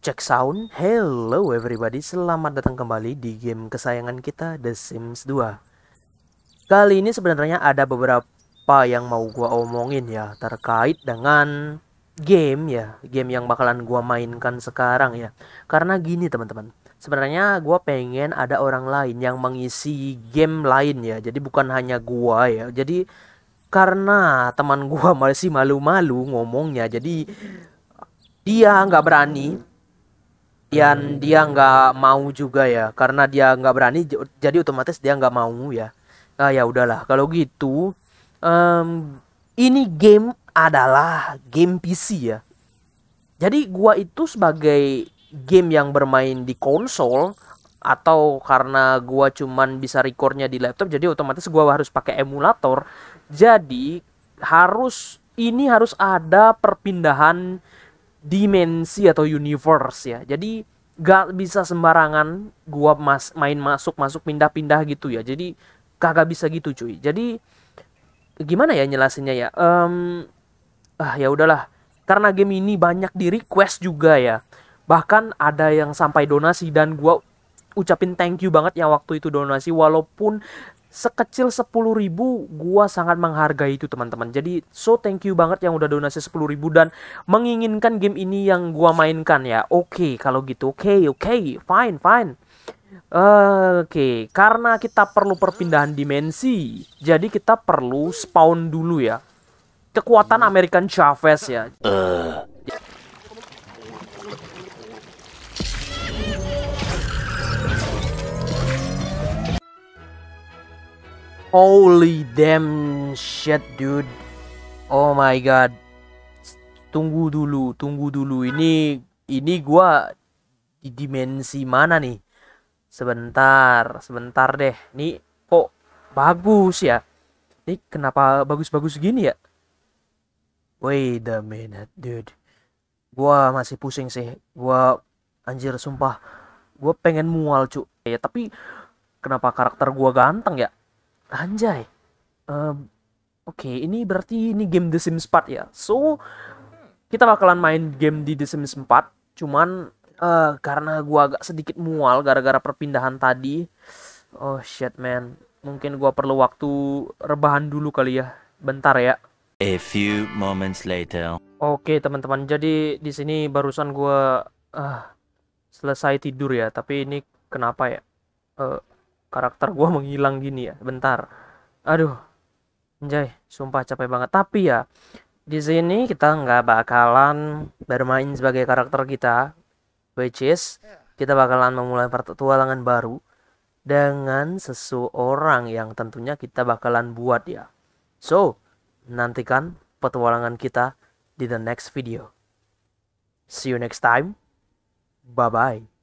Cek sound, hello everybody, selamat datang kembali di game kesayangan kita The Sims 2 Kali ini sebenarnya ada beberapa yang mau gua omongin ya Terkait dengan game ya, game yang bakalan gua mainkan sekarang ya Karena gini teman-teman, sebenarnya gua pengen ada orang lain yang mengisi game lain ya Jadi bukan hanya gua ya, jadi karena teman gua masih malu-malu ngomongnya Jadi dia nggak berani yang dia nggak mau juga ya karena dia nggak berani jadi otomatis dia nggak mau ya nah ya udahlah kalau gitu um, ini game adalah game PC ya jadi gua itu sebagai game yang bermain di konsol atau karena gua cuman bisa recordnya di laptop jadi otomatis gua harus pakai emulator jadi harus ini harus ada perpindahan dimensi atau universe ya. Jadi gak bisa sembarangan gua mas main masuk masuk pindah pindah gitu ya. Jadi kagak bisa gitu cuy. Jadi gimana ya nyelasinnya ya? Um, ah ya udahlah. Karena game ini banyak di request juga ya. Bahkan ada yang sampai donasi dan gua ucapin thank you banget yang waktu itu donasi walaupun sekecil 10 ribu gua sangat menghargai itu teman-teman jadi so thank you banget yang udah donasi 10 ribu dan menginginkan game ini yang gua mainkan ya oke okay, kalau gitu oke okay, oke okay, fine fine Oke, okay, karena kita perlu perpindahan dimensi, jadi kita perlu spawn dulu ya. Kekuatan American Chavez ya. Uh. Holy damn shit dude. Oh my god. Tunggu dulu, tunggu dulu. Ini ini gua di dimensi mana nih? Sebentar, sebentar deh. Nih kok bagus ya? Ini kenapa bagus-bagus gini ya? Wait a minute, dude. Gua masih pusing sih. Gua anjir sumpah. Gua pengen mual, cu. Ya, tapi kenapa karakter gua ganteng ya? Anjay. Um, Oke, okay, ini berarti ini game The Sims 4 ya. So, kita bakalan main game di The Sims 4. Cuman, uh, karena gue agak sedikit mual gara-gara perpindahan tadi. Oh shit man, mungkin gue perlu waktu rebahan dulu kali ya. Bentar ya. A few moments later. Oke okay, teman-teman, jadi di sini barusan gue uh, selesai tidur ya. Tapi ini kenapa ya? Uh, karakter gue menghilang gini ya bentar aduh anjay sumpah capek banget tapi ya di sini kita nggak bakalan bermain sebagai karakter kita which is kita bakalan memulai pertualangan baru dengan seseorang yang tentunya kita bakalan buat ya so nantikan petualangan kita di the next video see you next time bye bye